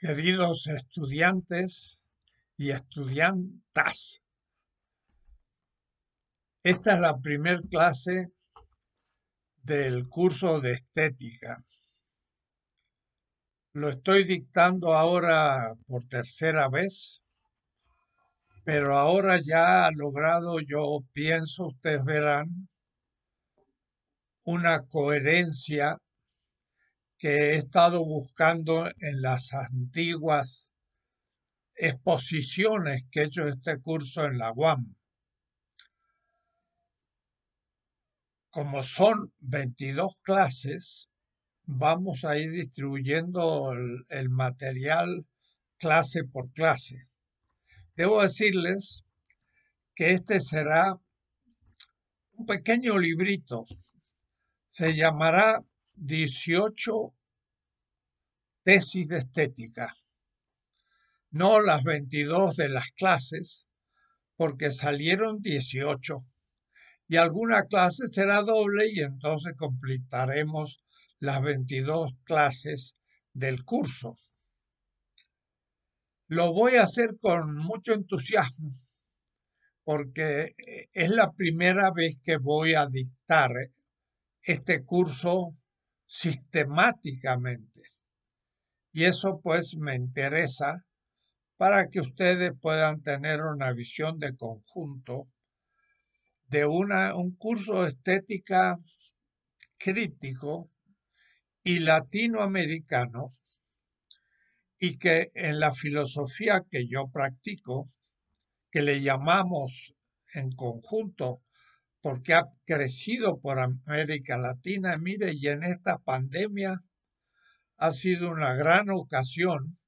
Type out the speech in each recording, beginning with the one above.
queridos estudiantes y estudiantas. Esta es la primer clase del curso de estética. Lo estoy dictando ahora por tercera vez, pero ahora ya ha logrado, yo pienso, ustedes verán, una coherencia que he estado buscando en las antiguas exposiciones que he hecho este curso en la UAM. Como son 22 clases, vamos a ir distribuyendo el, el material clase por clase. Debo decirles que este será un pequeño librito. Se llamará 18 tesis de estética, no las 22 de las clases, porque salieron 18 y alguna clase será doble y entonces completaremos las 22 clases del curso. Lo voy a hacer con mucho entusiasmo porque eh, es la primera vez que voy a dictar este curso sistemáticamente. Y eso pues me interesa para que ustedes puedan tener una visión de conjunto de una, un curso de estética crítico y latinoamericano y que en la filosofía que yo practico, que le llamamos en conjunto porque ha crecido por América Latina. Mire, y en esta pandemia ha sido una gran ocasión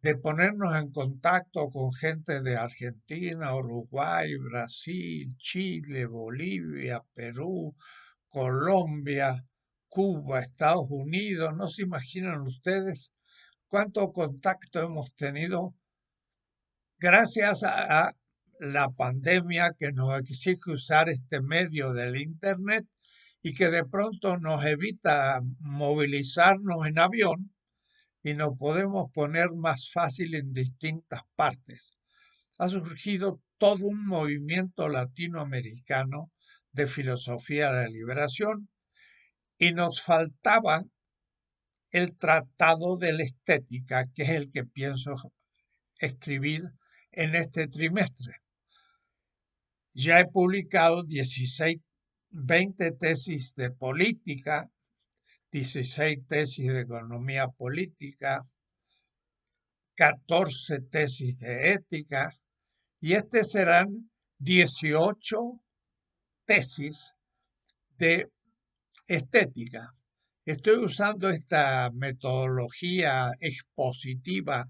de ponernos en contacto con gente de Argentina, Uruguay, Brasil, Chile, Bolivia, Perú, Colombia, Cuba, Estados Unidos. No se imaginan ustedes cuánto contacto hemos tenido gracias a, a la pandemia que nos exige usar este medio del Internet y que de pronto nos evita movilizarnos en avión y nos podemos poner más fácil en distintas partes. Ha surgido todo un movimiento latinoamericano de filosofía de la liberación y nos faltaba el Tratado de la Estética, que es el que pienso escribir en este trimestre. Ya he publicado 16, 20 tesis de política, 16 tesis de economía política, 14 tesis de ética, y este serán 18 tesis de estética. Estoy usando esta metodología expositiva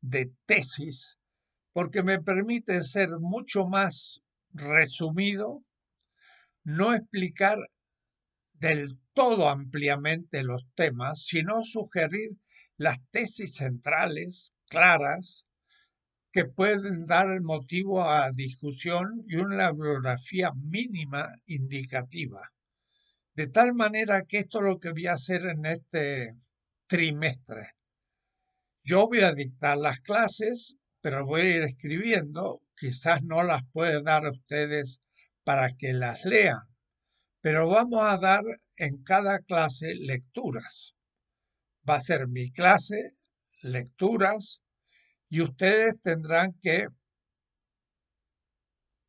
de tesis porque me permite ser mucho más resumido, no explicar del todo ampliamente los temas, sino sugerir las tesis centrales claras que pueden dar motivo a discusión y una bibliografía mínima indicativa. De tal manera que esto es lo que voy a hacer en este trimestre. Yo voy a dictar las clases, pero voy a ir escribiendo quizás no las puede dar a ustedes para que las lean, pero vamos a dar en cada clase lecturas. Va a ser mi clase, lecturas, y ustedes tendrán que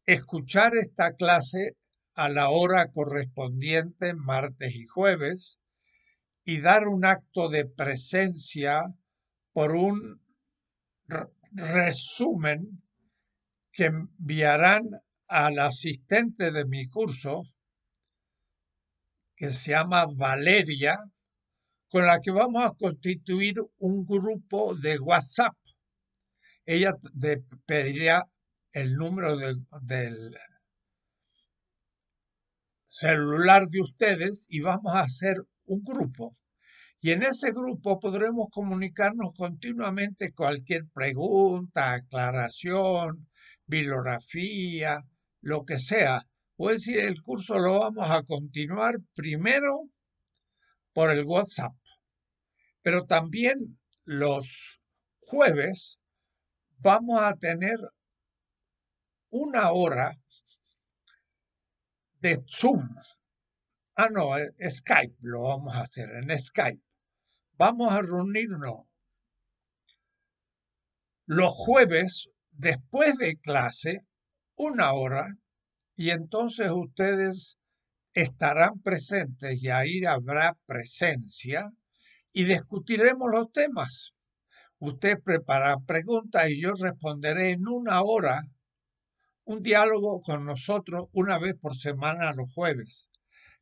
escuchar esta clase a la hora correspondiente, martes y jueves, y dar un acto de presencia por un resumen que enviarán al asistente de mi curso, que se llama Valeria, con la que vamos a constituir un grupo de WhatsApp. Ella te pediría el número del celular de ustedes y vamos a hacer un grupo. Y en ese grupo podremos comunicarnos continuamente cualquier pregunta, aclaración, bibliografía, lo que sea. Voy a decir, el curso lo vamos a continuar primero por el WhatsApp, pero también los jueves vamos a tener una hora de Zoom. Ah, no, eh, Skype lo vamos a hacer, en Skype. Vamos a reunirnos los jueves después de clase, una hora, y entonces ustedes estarán presentes y ahí habrá presencia y discutiremos los temas. Usted prepara preguntas y yo responderé en una hora un diálogo con nosotros una vez por semana los jueves.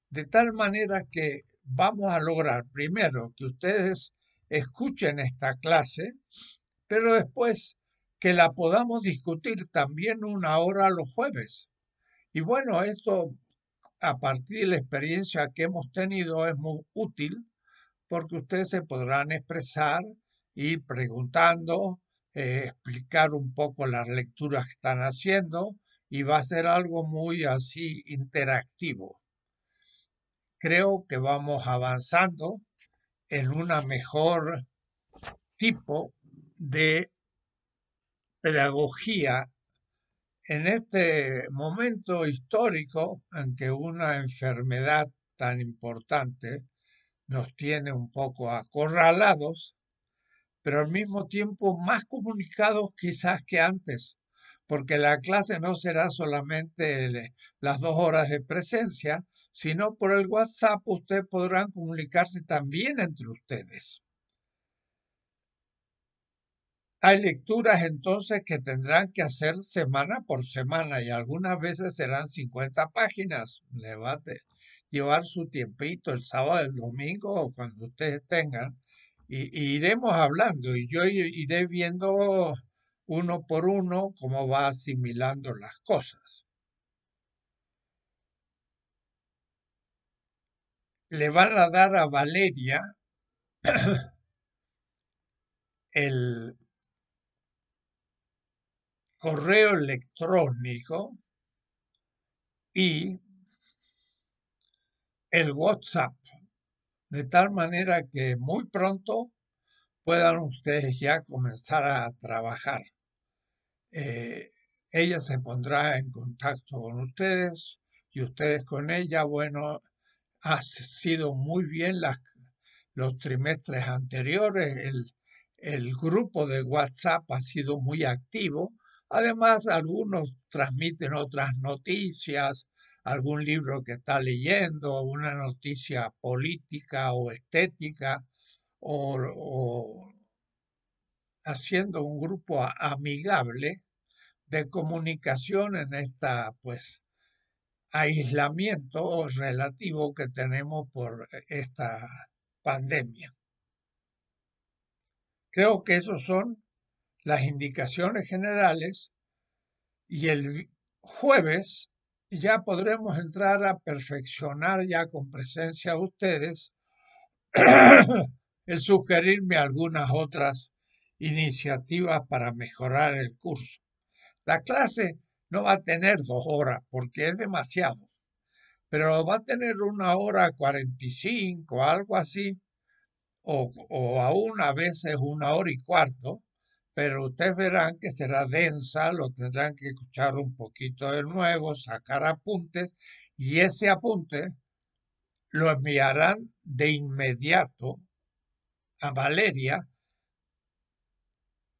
De tal manera que vamos a lograr primero que ustedes escuchen esta clase, pero después que la podamos discutir también una hora los jueves. Y bueno, esto a partir de la experiencia que hemos tenido es muy útil porque ustedes se podrán expresar, y preguntando, eh, explicar un poco las lecturas que están haciendo y va a ser algo muy así interactivo. Creo que vamos avanzando en una mejor tipo de pedagogía en este momento histórico en que una enfermedad tan importante nos tiene un poco acorralados, pero al mismo tiempo más comunicados quizás que antes, porque la clase no será solamente las dos horas de presencia, sino por el WhatsApp ustedes podrán comunicarse también entre ustedes. Hay lecturas entonces que tendrán que hacer semana por semana y algunas veces serán 50 páginas. Le va a llevar su tiempito el sábado, el domingo o cuando ustedes tengan. Y, y, iremos hablando y yo iré viendo uno por uno cómo va asimilando las cosas. Le van a dar a Valeria el correo electrónico y el WhatsApp, de tal manera que muy pronto puedan ustedes ya comenzar a trabajar. Eh, ella se pondrá en contacto con ustedes y ustedes con ella. Bueno, ha sido muy bien las, los trimestres anteriores. El, el grupo de WhatsApp ha sido muy activo Además, algunos transmiten otras noticias, algún libro que está leyendo, una noticia política o estética, o, haciendo un grupo amigable de comunicación en esta, pues, aislamiento relativo que tenemos por esta pandemia. Creo que esos son las indicaciones generales y el jueves ya podremos entrar a perfeccionar ya con presencia de ustedes el sugerirme algunas otras iniciativas para mejorar el curso. La clase no va a tener dos horas porque es demasiado, pero va a tener una hora cuarenta y cinco, algo así, o, o aún a veces una hora y cuarto, pero ustedes verán que será densa, lo tendrán que escuchar un poquito de nuevo, sacar apuntes y ese apunte lo enviarán de inmediato a Valeria,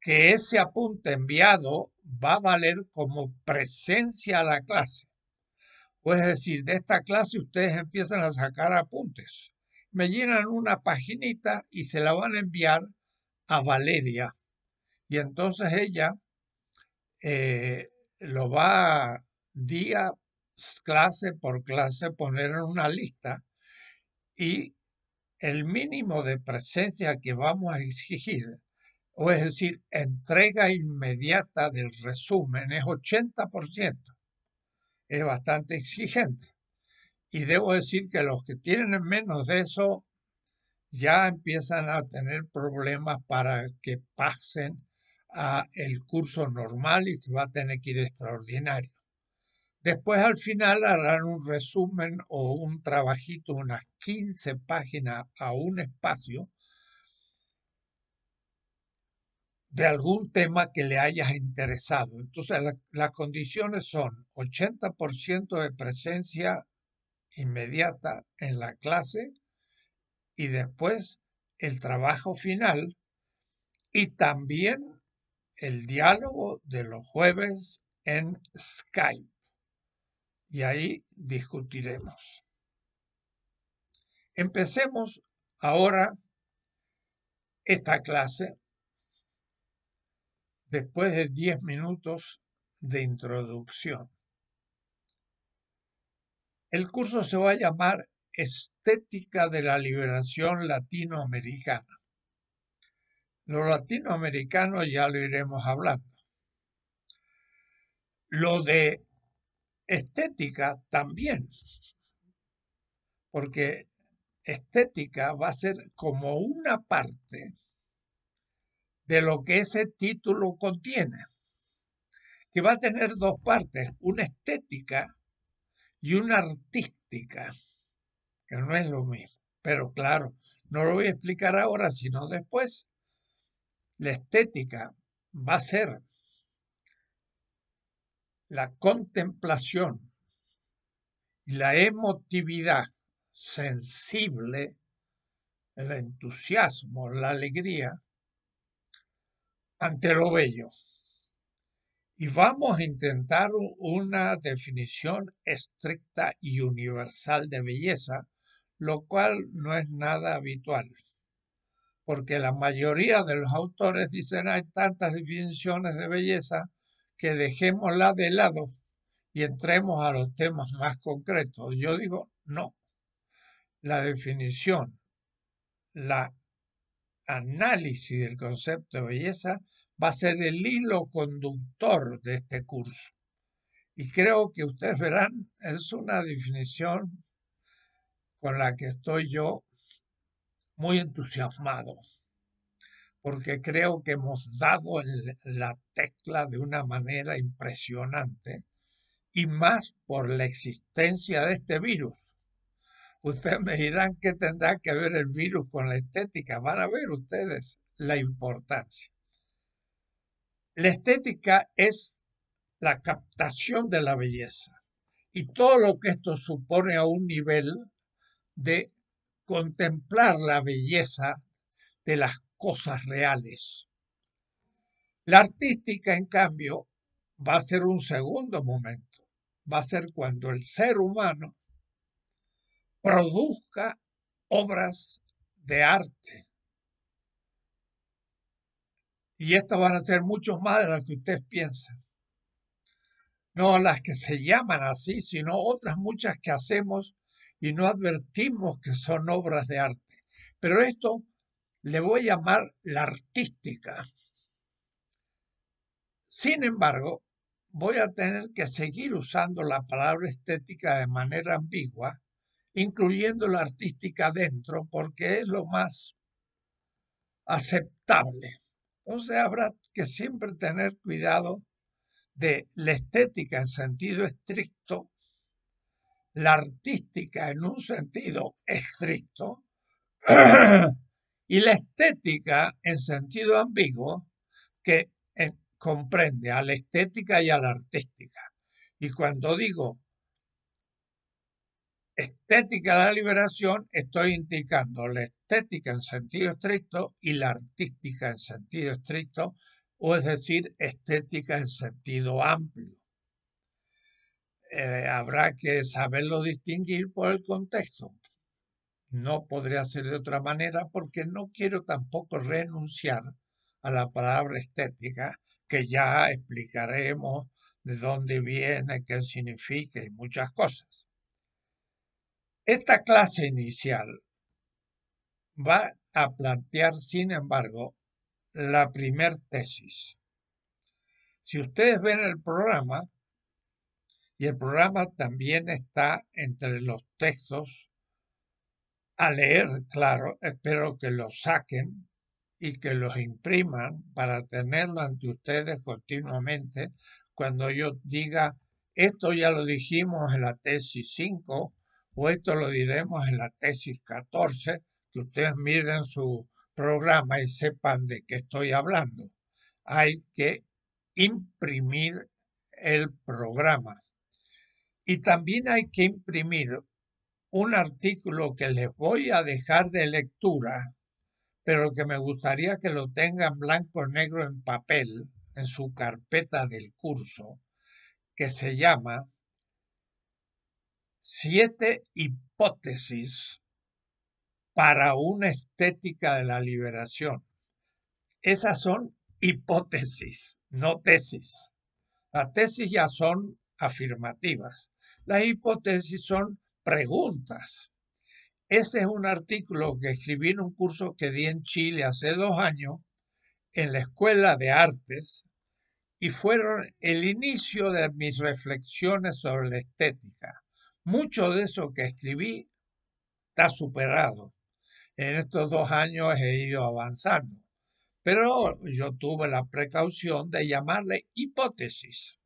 que ese apunte enviado va a valer como presencia a la clase. Pues es decir, de esta clase ustedes empiezan a sacar apuntes. Me llenan una paginita y se la van a enviar a Valeria y entonces ella eh, lo va día, clase por clase, poner en una lista y el mínimo de presencia que vamos a exigir, o es decir, entrega inmediata del resumen, es 80%. Es bastante exigente. Y debo decir que los que tienen menos de eso ya empiezan a tener problemas para que pasen a el curso normal y se va a tener que ir extraordinario. Después al final harán un resumen o un trabajito, unas 15 páginas a un espacio de algún tema que le hayas interesado. Entonces las condiciones son 80% de presencia inmediata en la clase y después el trabajo final y también el diálogo de los jueves en Skype y ahí discutiremos. Empecemos ahora esta clase después de 10 minutos de introducción. El curso se va a llamar Estética de la Liberación Latinoamericana. Los latinoamericanos ya lo iremos hablando. Lo de estética también, porque estética va a ser como una parte de lo que ese título contiene, que va a tener dos partes, una estética y una artística, que no es lo mismo, pero claro, no lo voy a explicar ahora, sino después la estética va a ser la contemplación y la emotividad sensible, el entusiasmo, la alegría ante lo bello. Y vamos a intentar una definición estricta y universal de belleza, lo cual no es nada habitual porque la mayoría de los autores dicen hay tantas definiciones de belleza que dejémosla de lado y entremos a los temas más concretos. Yo digo, no, la definición, la análisis del concepto de belleza va a ser el hilo conductor de este curso. Y creo que ustedes verán, es una definición con la que estoy yo muy entusiasmado, porque creo que hemos dado la tecla de una manera impresionante, y más por la existencia de este virus. Ustedes me dirán qué tendrá que ver el virus con la estética. Van a ver ustedes la importancia. La estética es la captación de la belleza y todo lo que esto supone a un nivel de contemplar la belleza de las cosas reales. La artística, en cambio, va a ser un segundo momento, va a ser cuando el ser humano produzca obras de arte. Y estas van a ser muchas más de las que ustedes piensan. No las que se llaman así, sino otras muchas que hacemos y no advertimos que son obras de arte. Pero esto le voy a llamar la artística. Sin embargo, voy a tener que seguir usando la palabra estética de manera ambigua, incluyendo la artística dentro, porque es lo más aceptable. Entonces habrá que siempre tener cuidado de la estética en sentido estricto la artística en un sentido estricto y la estética en sentido ambiguo que eh, comprende a la estética y a la artística. Y cuando digo estética de la liberación, estoy indicando la estética en sentido estricto y la artística en sentido estricto, o es decir, estética en sentido amplio. Eh, habrá que saberlo distinguir por el contexto. No podría ser de otra manera porque no quiero tampoco renunciar a la palabra estética, que ya explicaremos de dónde viene, qué significa y muchas cosas. Esta clase inicial va a plantear, sin embargo, la primer tesis. Si ustedes ven el programa, y el programa también está entre los textos a leer, claro. Espero que lo saquen y que los impriman para tenerlo ante ustedes continuamente cuando yo diga, esto ya lo dijimos en la tesis 5 o esto lo diremos en la tesis 14, que ustedes miren su programa y sepan de qué estoy hablando. Hay que imprimir el programa. Y también hay que imprimir un artículo que les voy a dejar de lectura, pero que me gustaría que lo tengan blanco o negro en papel, en su carpeta del curso, que se llama Siete hipótesis para una estética de la liberación. Esas son hipótesis, no tesis. Las tesis ya son afirmativas. Las hipótesis son preguntas. Ese es un artículo que escribí en un curso que di en Chile hace dos años en la Escuela de Artes y fueron el inicio de mis reflexiones sobre la estética. Mucho de eso que escribí está superado. En estos dos años he ido avanzando, pero yo tuve la precaución de llamarle hipótesis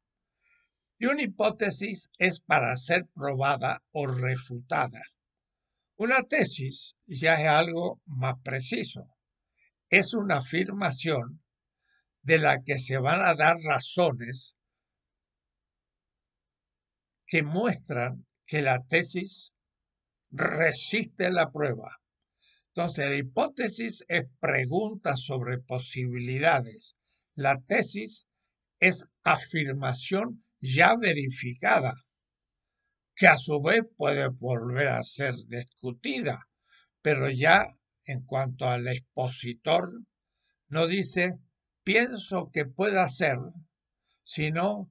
y una hipótesis es para ser probada o refutada. Una tesis ya es algo más preciso. Es una afirmación de la que se van a dar razones que muestran que la tesis resiste la prueba. Entonces, la hipótesis es pregunta sobre posibilidades. La tesis es afirmación ya verificada, que a su vez puede volver a ser discutida, pero ya en cuanto al expositor, no dice pienso que pueda ser, sino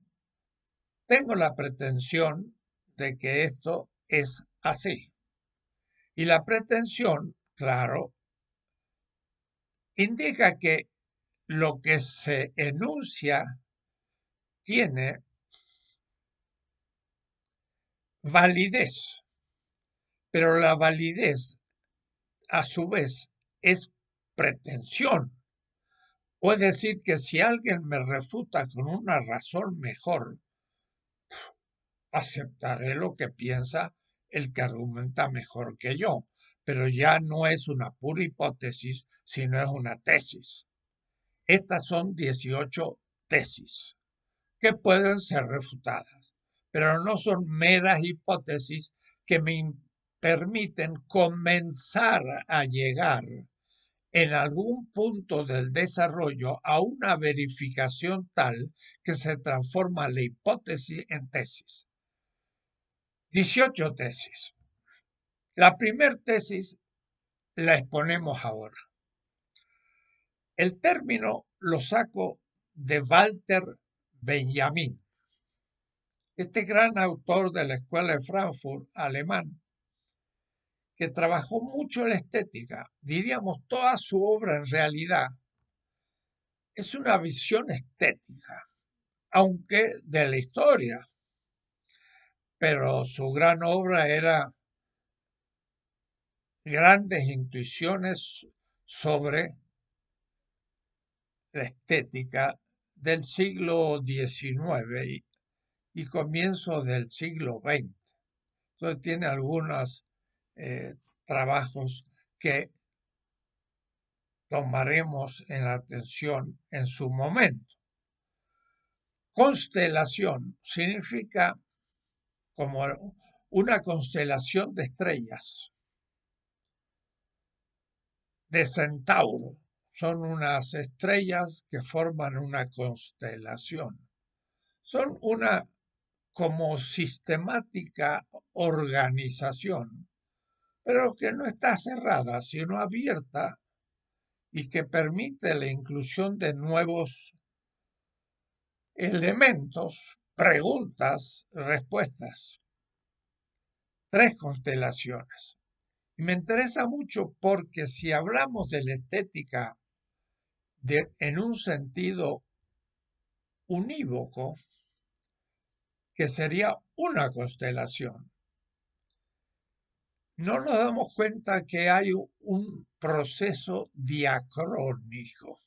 tengo la pretensión de que esto es así. Y la pretensión, claro, indica que lo que se enuncia tiene validez. Pero la validez, a su vez, es pretensión. O decir que si alguien me refuta con una razón mejor, aceptaré lo que piensa el que argumenta mejor que yo, pero ya no es una pura hipótesis, sino es una tesis. Estas son 18 tesis que pueden ser refutadas pero no son meras hipótesis que me permiten comenzar a llegar en algún punto del desarrollo a una verificación tal que se transforma la hipótesis en tesis. 18 tesis. La primera tesis la exponemos ahora. El término lo saco de Walter Benjamin, este gran autor de la Escuela de Frankfurt, alemán, que trabajó mucho en la estética, diríamos toda su obra en realidad, es una visión estética, aunque de la historia. Pero su gran obra era grandes intuiciones sobre la estética del siglo XIX y comienzo del siglo XX. Entonces tiene algunos eh, trabajos que tomaremos en atención en su momento. Constelación significa como una constelación de estrellas, de centauro. Son unas estrellas que forman una constelación. Son una como sistemática organización, pero que no está cerrada, sino abierta y que permite la inclusión de nuevos elementos, preguntas, respuestas. Tres constelaciones. Y me interesa mucho porque si hablamos de la estética de, en un sentido unívoco, que sería una constelación. No nos damos cuenta que hay un proceso diacrónico.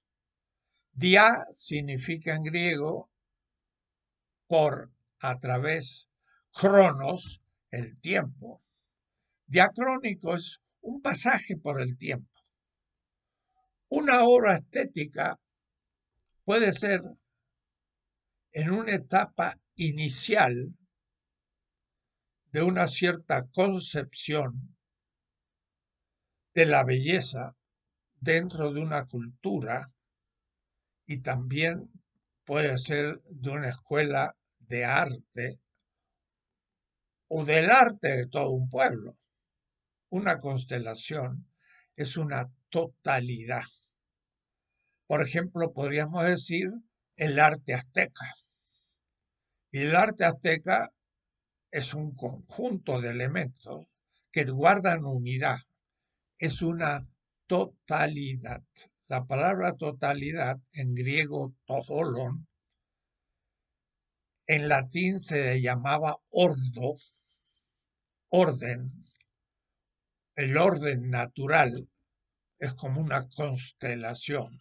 Dia significa en griego por, a través, cronos, el tiempo. Diacrónico es un pasaje por el tiempo. Una obra estética puede ser en una etapa inicial de una cierta concepción de la belleza dentro de una cultura y también puede ser de una escuela de arte o del arte de todo un pueblo. Una constelación es una totalidad. Por ejemplo, podríamos decir el arte azteca. Y el arte azteca es un conjunto de elementos que guardan unidad. Es una totalidad. La palabra totalidad, en griego toholon, en latín se llamaba ordo, orden. El orden natural es como una constelación.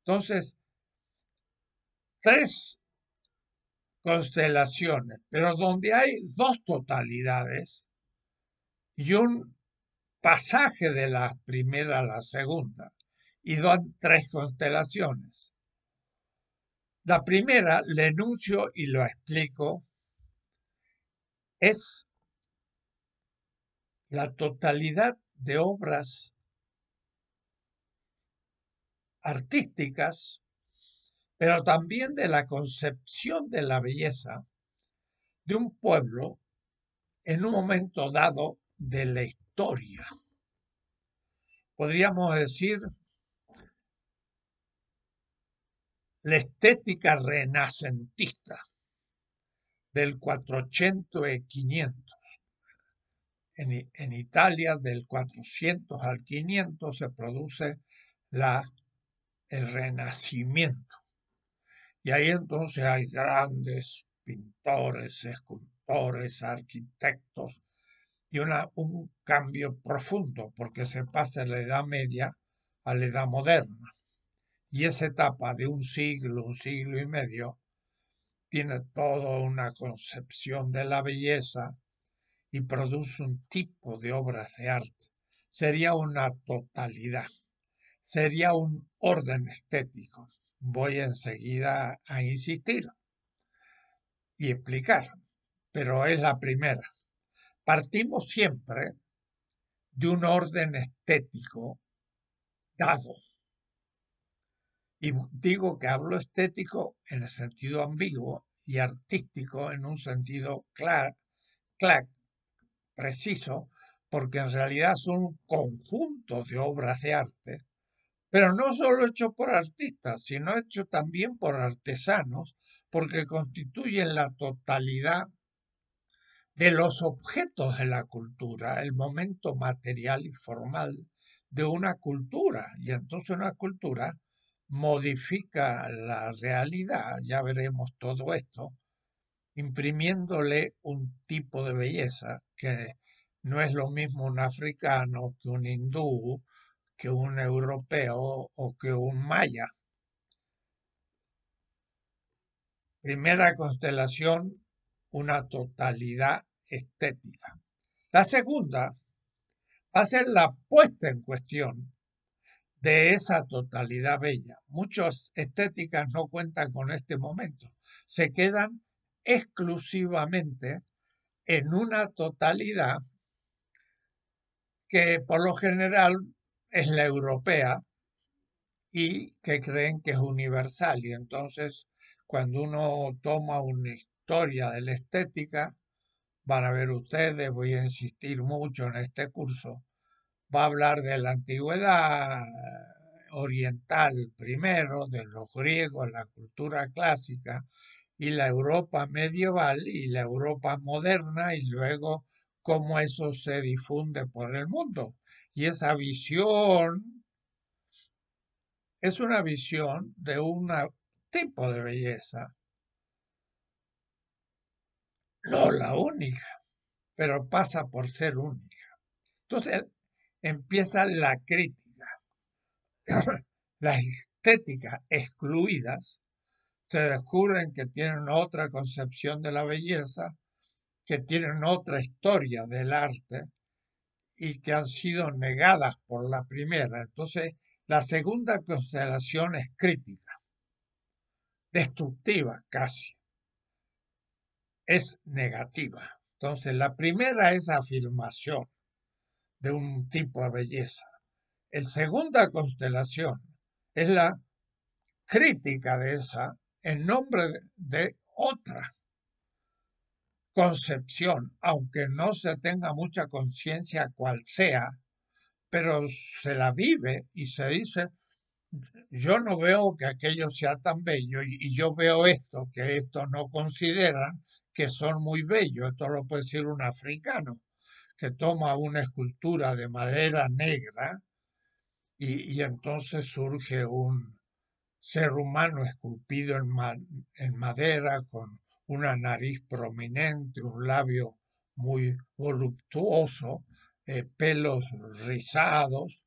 Entonces, tres constelaciones, pero donde hay dos totalidades y un pasaje de la primera a la segunda, y dos tres constelaciones. La primera, le enuncio y lo explico, es la totalidad de obras artísticas pero también de la concepción de la belleza de un pueblo en un momento dado de la historia. Podríamos decir la estética renacentista del 400 y 500. En, en, Italia, del 400 al 500, se produce la, el renacimiento. Y ahí entonces hay grandes pintores, escultores, arquitectos, y un cambio profundo, porque se pasa de la Edad Media a la Edad Moderna. Y esa etapa de un siglo, un siglo y medio, tiene toda una concepción de la belleza y produce un tipo de obras de arte. Sería una totalidad, sería un orden estético voy enseguida a insistir y explicar, pero es la primera. Partimos siempre de un orden estético dado. Y digo que hablo estético en el sentido ambiguo y artístico en un sentido claro, preciso, porque en realidad son un conjunto de obras de arte pero no solo hecho por artistas, sino hecho también por artesanos, porque constituyen la totalidad de los objetos de la cultura, el momento material y formal de una cultura. Y entonces una cultura modifica la realidad, ya veremos todo esto, imprimiéndole un tipo de belleza que no es lo mismo un africano que un hindú, que un europeo o que un maya. Primera constelación, una totalidad estética. La segunda va a ser la puesta en cuestión de esa totalidad bella. Muchas estéticas no cuentan con este momento, se quedan exclusivamente en una totalidad que por lo general es la europea y que creen que es universal. Y entonces, cuando uno toma una historia de la estética, van a ver ustedes, voy a insistir mucho en este curso, va a hablar de la antigüedad oriental primero, de los griegos, la cultura clásica, y la Europa medieval y la Europa moderna, y luego cómo eso se difunde por el mundo. Y esa visión es una visión de un tipo de belleza, no la única, pero pasa por ser única. Entonces empieza la crítica. Las estéticas excluidas se descubren que tienen otra concepción de la belleza, que tienen otra historia del arte, y que han sido negadas por la primera. Entonces, la segunda constelación es crítica, destructiva casi, es negativa. Entonces, la primera es afirmación de un tipo de belleza. El segunda constelación es la crítica de esa en nombre de otra concepción, aunque no se tenga mucha conciencia cual sea, pero se la vive y se dice, yo no veo que aquello sea tan bello y, yo veo esto, que esto no consideran que son muy bellos, esto lo puede decir un africano que toma una escultura de madera negra y, entonces surge un ser humano esculpido en madera con una nariz prominente, un labio muy voluptuoso, eh, pelos rizados,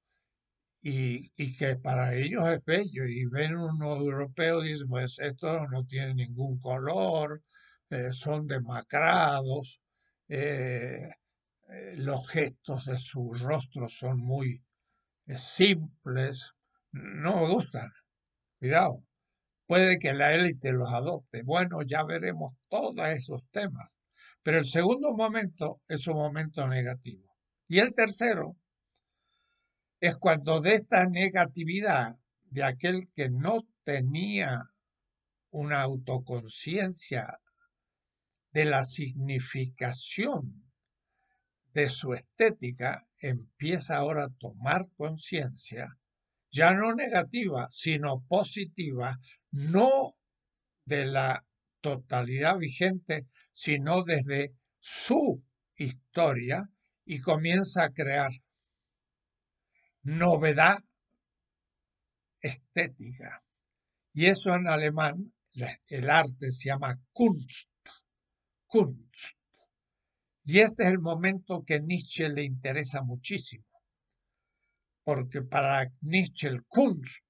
y, que para ellos es bello. Y ven unos europeos y dicen, pues estos no tienen ningún color, eh, son demacrados, eh, los gestos de su rostro son muy simples, no me gustan. Cuidado puede que la élite los adopte. Bueno, ya veremos todos esos temas. Pero el segundo momento es un momento negativo. Y el tercero es cuando de esta negatividad de aquel que no tenía una autoconciencia de la significación de su estética, empieza ahora a tomar conciencia, ya no negativa, sino positiva, no de la totalidad vigente, sino desde su historia y comienza a crear novedad estética. Y eso en alemán, el arte se llama Kunst. Kunst. Y este es el momento que Nietzsche le interesa muchísimo, porque para Nietzsche el Kunst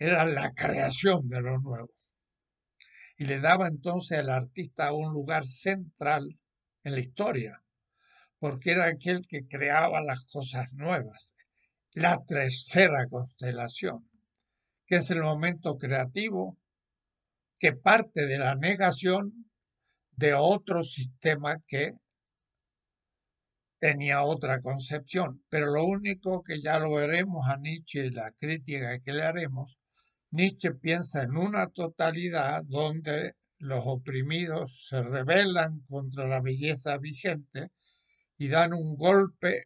era la creación de lo nuevo. Y le daba entonces al artista un lugar central en la historia, porque era aquel que creaba las cosas nuevas, la tercera constelación, que es el momento creativo que parte de la negación de otro sistema que tenía otra concepción. Pero lo único que ya lo veremos a Nietzsche y la crítica que le haremos Nietzsche piensa en una totalidad donde los oprimidos se rebelan contra la belleza vigente y dan un golpe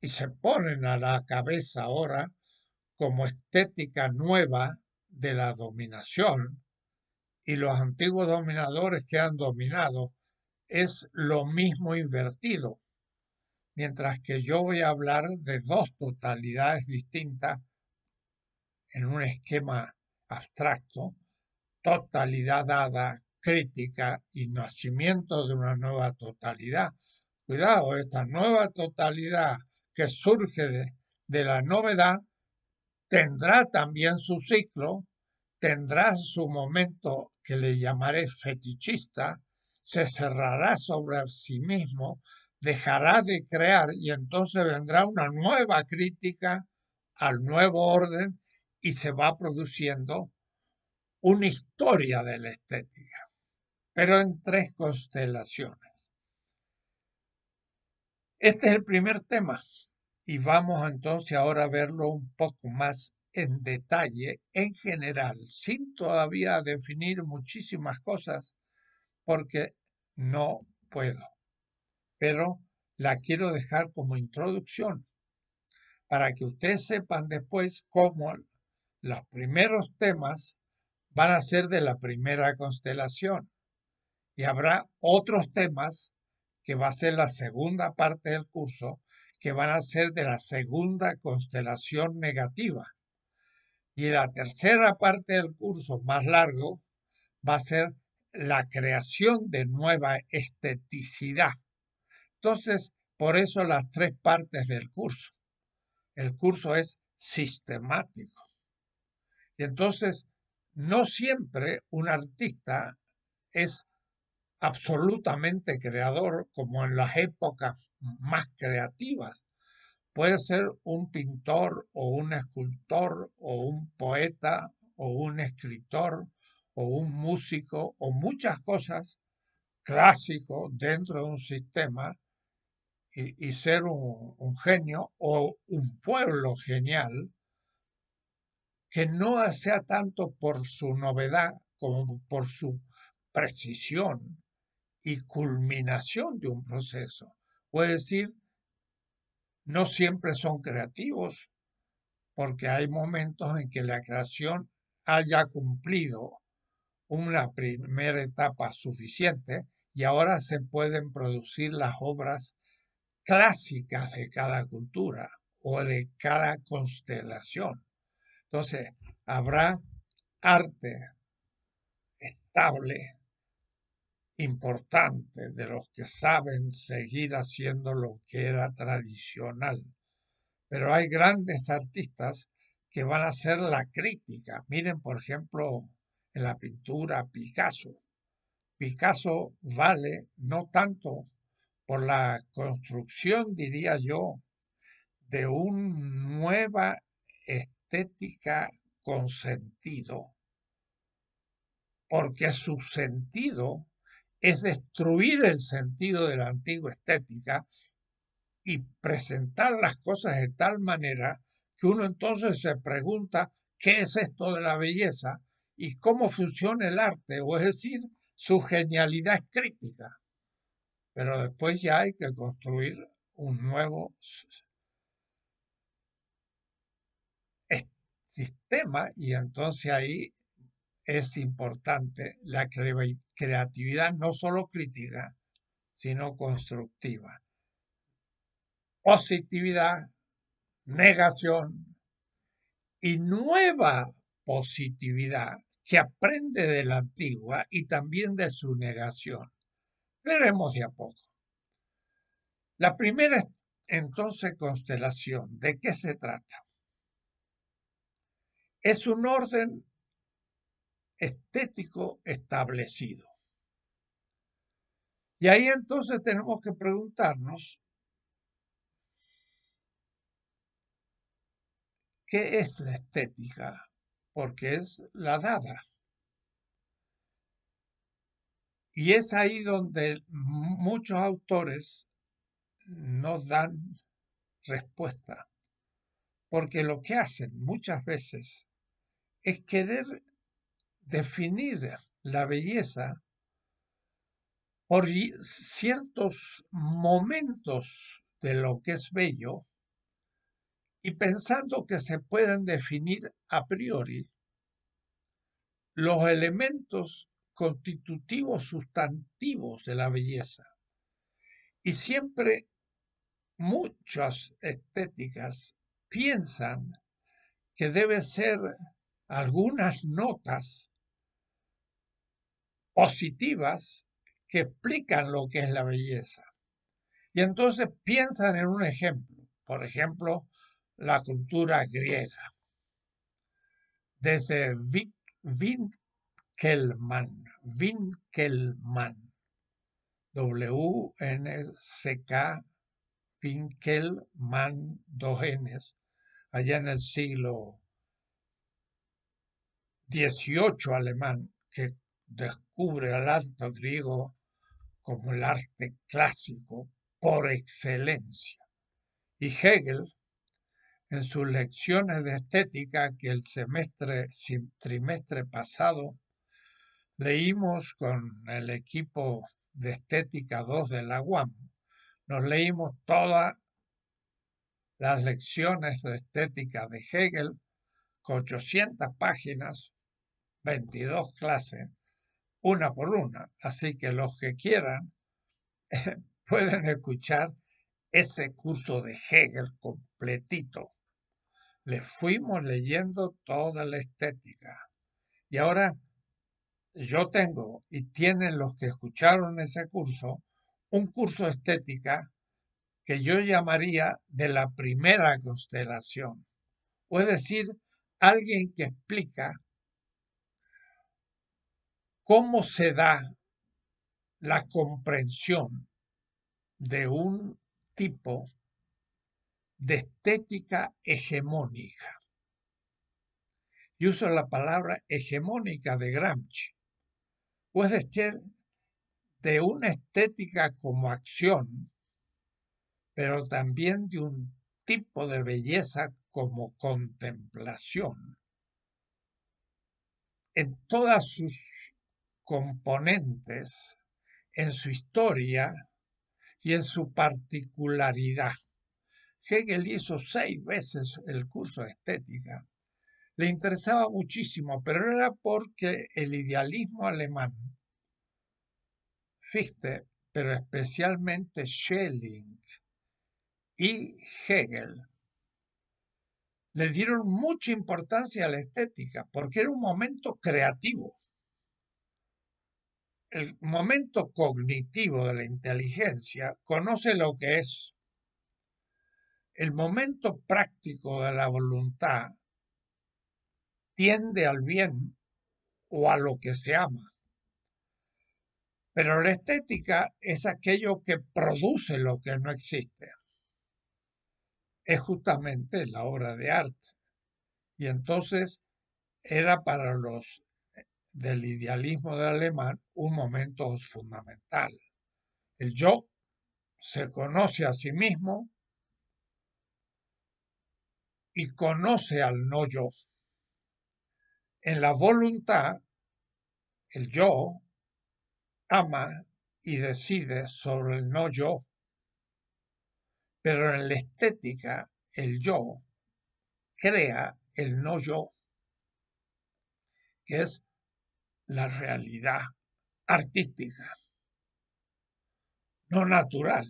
y se ponen a la cabeza ahora como estética nueva de la dominación y los antiguos dominadores que han dominado es lo mismo invertido, mientras que yo voy a hablar de dos totalidades distintas en un esquema abstracto, totalidad dada, crítica y nacimiento de una nueva totalidad. Cuidado, esta nueva totalidad que surge de, la novedad tendrá también su ciclo, tendrá su momento que le llamaré fetichista, se cerrará sobre sí mismo, dejará de crear y entonces vendrá una nueva crítica al nuevo orden y se va produciendo una historia de la estética, pero en tres constelaciones. Este es el primer tema y vamos entonces ahora a verlo un poco más en detalle, en general, sin todavía definir muchísimas cosas, porque no puedo. Pero la quiero dejar como introducción para que ustedes sepan después cómo los primeros temas van a ser de la primera constelación y habrá otros temas que va a ser la segunda parte del curso, que van a ser de la segunda constelación negativa. Y la tercera parte del curso más largo va a ser la creación de nueva esteticidad. Entonces, por eso las tres partes del curso. El curso es sistemático. Entonces, no siempre un artista es absolutamente creador como en las épocas más creativas. Puede ser un pintor o un escultor o un poeta o un escritor o un músico o muchas cosas clásico dentro de un sistema y, ser un genio o un pueblo genial que no sea tanto por su novedad como por su precisión y culminación de un proceso. Puede decir, no siempre son creativos, porque hay momentos en que la creación haya cumplido una primera etapa suficiente y ahora se pueden producir las obras clásicas de cada cultura o de cada constelación. Entonces, habrá arte estable, importante, de los que saben seguir haciendo lo que era tradicional. Pero hay grandes artistas que van a hacer la crítica. Miren, por ejemplo, en la pintura Picasso. Picasso vale no tanto por la construcción, diría yo, de una nueva estética con sentido, porque su sentido es destruir el sentido de la antigua estética y presentar las cosas de tal manera que uno entonces se pregunta qué es esto de la belleza y cómo funciona el arte, o es decir, su genialidad crítica. Pero después ya hay que construir un nuevo sistema y entonces ahí es importante la creatividad no solo crítica, sino constructiva. Positividad, negación y nueva positividad que aprende de la antigua y también de su negación. Veremos de a poco. La primera entonces constelación, ¿de qué se trata? es un orden estético establecido. Y ahí entonces tenemos que preguntarnos, ¿qué es la estética? Porque es la dada. Y es ahí donde muchos autores nos dan respuesta, porque lo que hacen muchas veces es querer definir la belleza por ciertos momentos de lo que es bello y pensando que se pueden definir a priori los elementos constitutivos sustantivos de la belleza. Y siempre muchas estéticas piensan que debe ser algunas notas positivas que explican lo que es la belleza. Y entonces piensan en un ejemplo, por ejemplo, la cultura griega. Desde Winkelmann, Vinkelman, W-N-C-K, dos N's, allá en el siglo 18 alemán que descubre al arte griego como el arte clásico por excelencia. Y Hegel, en sus lecciones de estética que el semestre, trimestre pasado leímos con el equipo de estética 2 de la UAM, nos leímos todas las lecciones de estética de Hegel con 800 páginas 22 clases, una por una. Así que los que quieran pueden escuchar ese curso de Hegel completito. Le fuimos leyendo toda la estética. Y ahora yo tengo, y tienen los que escucharon ese curso, un curso de estética que yo llamaría de la primera constelación. O es decir, alguien que explica cómo se da la comprensión de un tipo de estética hegemónica. Y uso la palabra hegemónica de Gramsci. puede ser este, de una estética como acción, pero también de un tipo de belleza como contemplación. En todas sus componentes en su historia y en su particularidad. Hegel hizo seis veces el curso de estética. Le interesaba muchísimo, pero era porque el idealismo alemán, Fichte, pero especialmente Schelling y Hegel, le dieron mucha importancia a la estética, porque era un momento creativo el momento cognitivo de la inteligencia conoce lo que es. El momento práctico de la voluntad tiende al bien o a lo que se ama. Pero la estética es aquello que produce lo que no existe. Es justamente la obra de arte. Y entonces era para los del idealismo de alemán un momento fundamental. El yo se conoce a sí mismo y conoce al no yo. En la voluntad, el yo ama y decide sobre el no yo, pero en la estética, el yo crea el no yo, que es la realidad artística, no natural.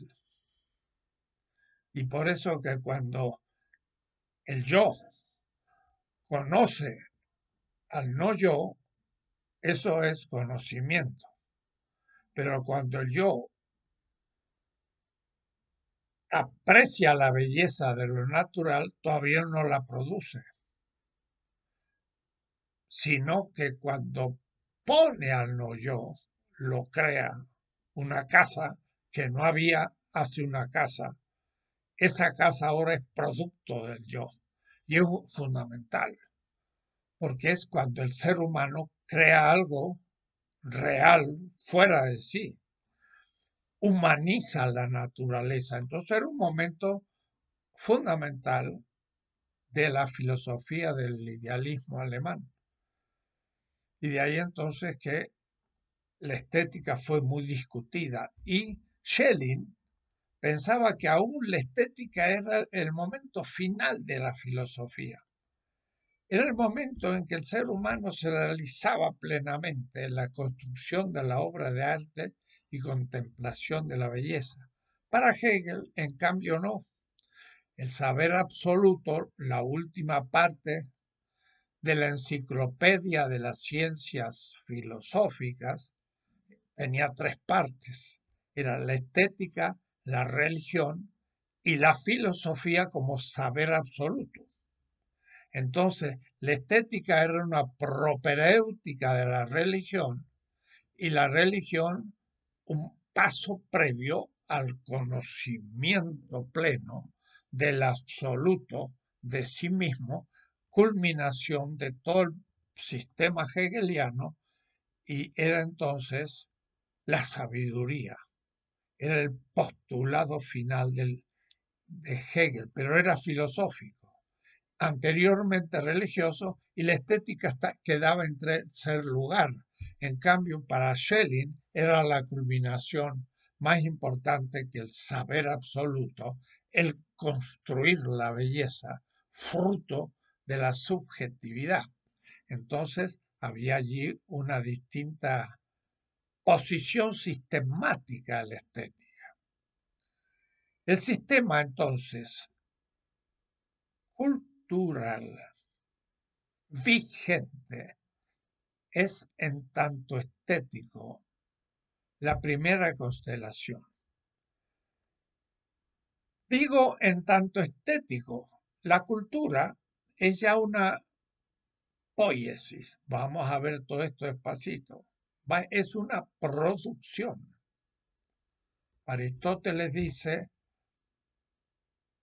Y por eso que cuando el yo conoce al no yo, eso es conocimiento. Pero cuando el yo aprecia la belleza de lo natural, todavía no la produce, sino que cuando pone al no yo lo crea, una casa que no había hace una casa. Esa casa ahora es producto del yo y es fundamental, porque es cuando el ser humano crea algo real fuera de sí, humaniza la naturaleza. Entonces era un momento fundamental de la filosofía del idealismo alemán. Y de ahí entonces que la estética fue muy discutida y Schelling pensaba que aún la estética era el momento final de la filosofía. Era el momento en que el ser humano se realizaba plenamente en la construcción de la obra de arte y contemplación de la belleza. Para Hegel, en cambio, no. El saber absoluto, la última parte de la enciclopedia de las ciencias filosóficas, tenía tres partes. Era la estética, la religión y la filosofía como saber absoluto. Entonces, la estética era una propedéutica de la religión y la religión un paso previo al conocimiento pleno del absoluto de sí mismo, culminación de todo el sistema hegeliano, y era entonces la sabiduría era el postulado final de Hegel, pero era filosófico, anteriormente religioso, y la estética quedaba en tercer lugar. En cambio, para Schelling era la culminación más importante que el saber absoluto, el construir la belleza, fruto de la subjetividad. Entonces, había allí una distinta posición sistemática a la estética. El sistema entonces cultural vigente es en tanto estético la primera constelación. Digo en tanto estético, la cultura es ya una poiesis. Vamos a ver todo esto despacito es una producción. Aristóteles dice,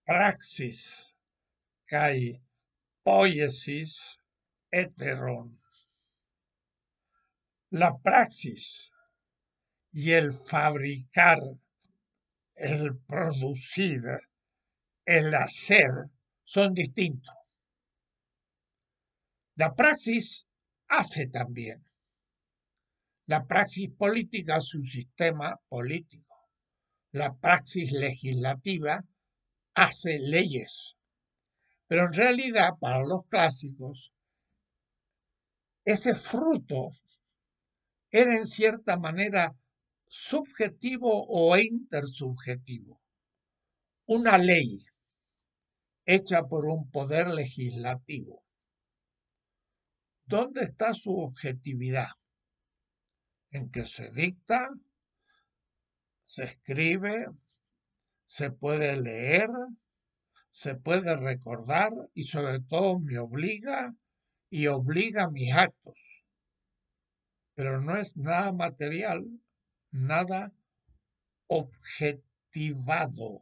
praxis, hay poiesis heteron. La praxis y el fabricar, el producir, el hacer son distintos. La praxis hace también. La praxis política es un sistema político. La praxis legislativa hace leyes. Pero en realidad, para los clásicos, ese fruto era en cierta manera subjetivo o intersubjetivo. Una ley hecha por un poder legislativo. ¿Dónde está su objetividad? en que se dicta, se escribe, se puede leer, se puede recordar y sobre todo me obliga y obliga mis actos. Pero no es nada material, nada objetivado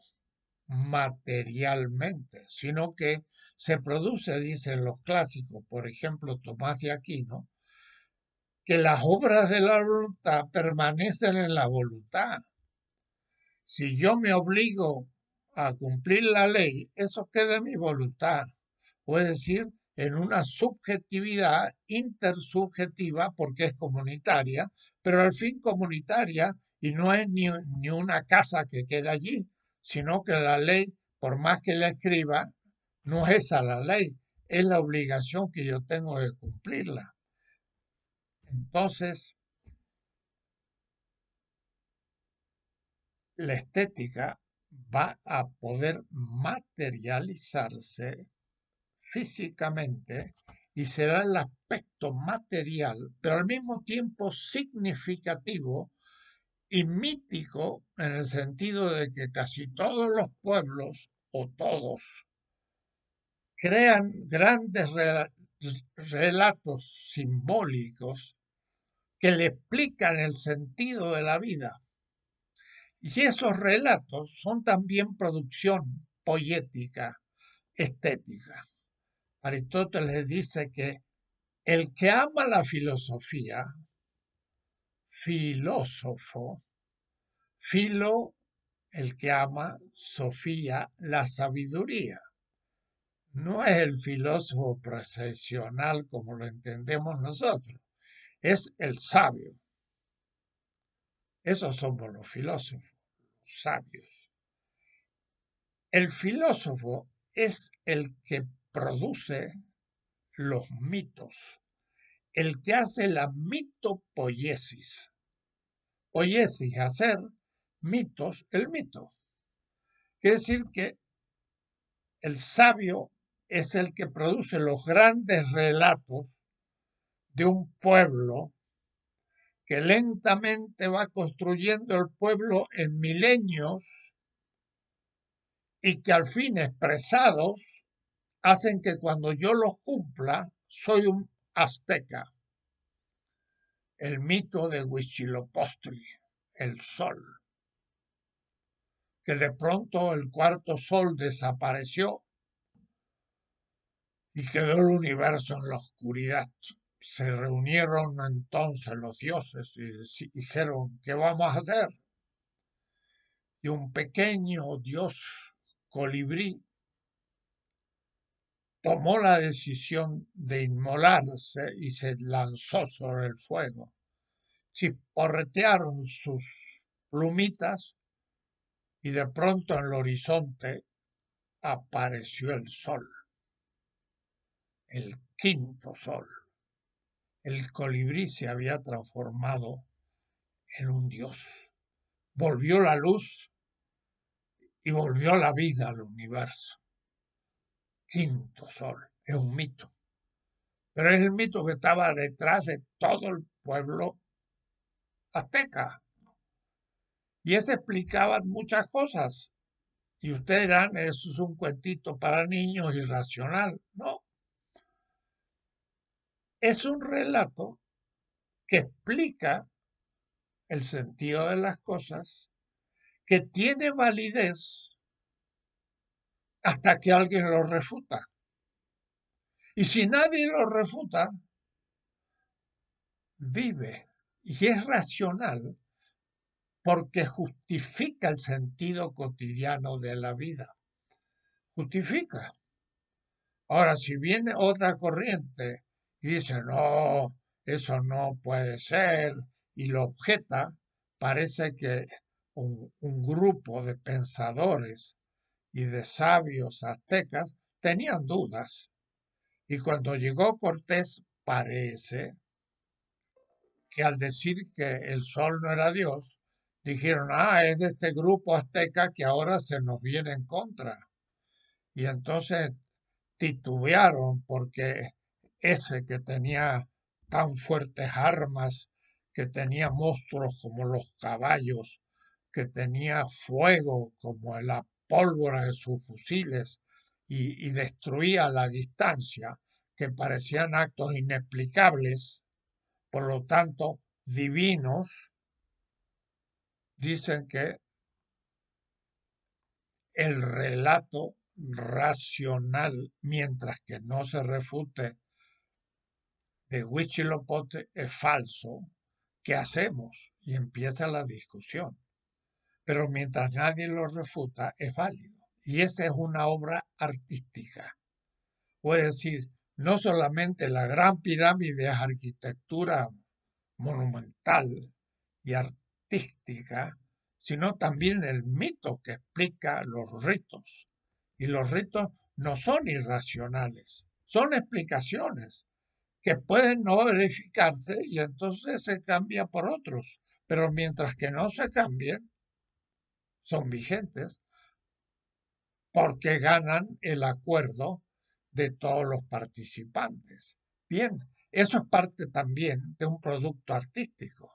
materialmente, sino que se produce, dicen los clásicos, por ejemplo Tomás de Aquino, que las obras de la voluntad permanecen en la voluntad. Si yo me obligo a cumplir la ley, eso queda en mi voluntad, puede decir, en una subjetividad intersubjetiva, porque es comunitaria, pero al fin comunitaria y no es ni, una casa que queda allí, sino que la ley, por más que la escriba, no es esa la ley, es la obligación que yo tengo de cumplirla. Entonces, la estética va a poder materializarse físicamente y será el aspecto material, pero al mismo tiempo significativo y mítico en el sentido de que casi todos los pueblos, o todos, crean grandes relatos simbólicos que le explican el sentido de la vida. Y esos relatos son también producción poética, estética. Aristóteles dice que el que ama la filosofía, filósofo, filo, el que ama, sofía, la sabiduría no es el filósofo procesional como lo entendemos nosotros, es el sabio. Esos somos los filósofos, los sabios. El filósofo es el que produce los mitos, el que hace la mitopoiesis. Poiesis, hacer mitos, el mito. Quiere decir que el sabio es el que produce los grandes relatos de un pueblo que lentamente va construyendo el pueblo en milenios y que al fin expresados hacen que cuando yo los cumpla soy un azteca. El mito de Huitzilopochtli, el sol, que de pronto el cuarto sol desapareció y quedó el universo en la oscuridad. Se reunieron entonces los dioses y dijeron, ¿qué vamos a hacer? Y un pequeño dios colibrí tomó la decisión de inmolarse y se lanzó sobre el fuego. Chisporretearon sus plumitas y de pronto en el horizonte apareció el sol el quinto sol. El colibrí se había transformado en un dios. Volvió la luz y volvió la vida al universo. Quinto sol, es un mito. Pero es el mito que estaba detrás de todo el pueblo azteca. Y eso explicaba muchas cosas. Y ustedes dirán, eso es un cuentito para niños irracional. No, es un relato que explica el sentido de las cosas, que tiene validez hasta que alguien lo refuta. Y si nadie lo refuta, vive y es racional porque justifica el sentido cotidiano de la vida. Justifica. Ahora, si viene otra corriente dice, no, eso no puede ser, y lo objeta, parece que un, un grupo de pensadores y de sabios aztecas tenían dudas. Y cuando llegó Cortés, parece que al decir que el sol no era Dios, dijeron, ah, es de este grupo azteca que ahora se nos viene en contra. Y entonces titubearon porque ese que tenía tan fuertes armas, que tenía monstruos como los caballos, que tenía fuego como la pólvora de sus fusiles y, y destruía la distancia, que parecían actos inexplicables, por lo tanto divinos, dicen que el relato racional, mientras que no se refute de es falso, ¿qué hacemos? Y empieza la discusión. Pero mientras nadie lo refuta, es válido. Y esa es una obra artística. Puede decir, no solamente la gran pirámide es arquitectura monumental y artística, sino también el mito que explica los ritos. Y los ritos no son irracionales, son explicaciones que pueden no verificarse y entonces se cambia por otros. Pero mientras que no se cambien, son vigentes porque ganan el acuerdo de todos los participantes. Bien, eso es parte también de un producto artístico,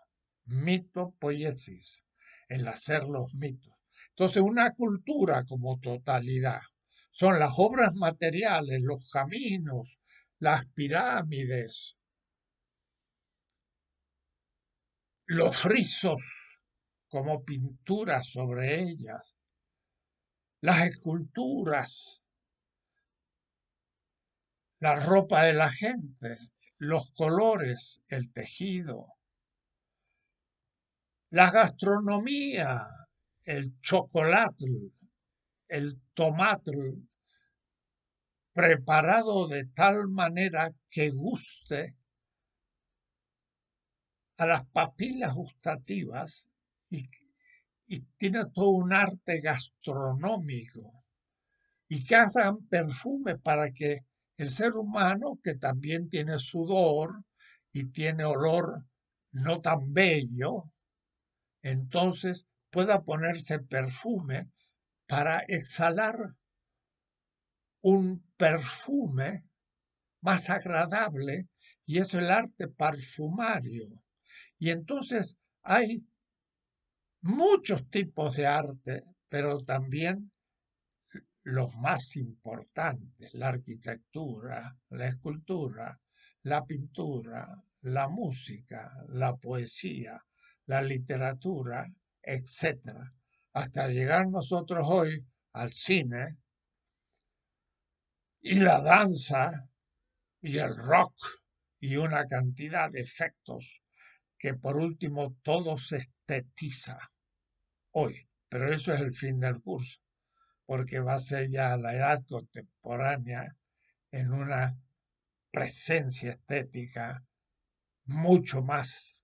mito poiesis, el hacer los mitos. Entonces, una cultura como totalidad son las obras materiales, los caminos, las pirámides, los frisos como pinturas sobre ellas, las esculturas, la ropa de la gente, los colores, el tejido, la gastronomía, el chocolate, el tomatl, preparado de tal manera que guste a las papilas gustativas y, tiene todo un arte gastronómico y que hagan perfume para que el ser humano, que también tiene sudor y tiene olor no tan bello, entonces pueda ponerse perfume para exhalar un perfume más agradable y es el arte perfumario. Y entonces hay muchos tipos de arte, pero también los más importantes, la arquitectura, la escultura, la pintura, la música, la poesía, la literatura, etc. Hasta llegar nosotros hoy al cine, y la danza y el rock y una cantidad de efectos que por último todo se estetiza hoy. Pero eso es el fin del curso, porque va a ser ya la edad contemporánea en una presencia estética mucho más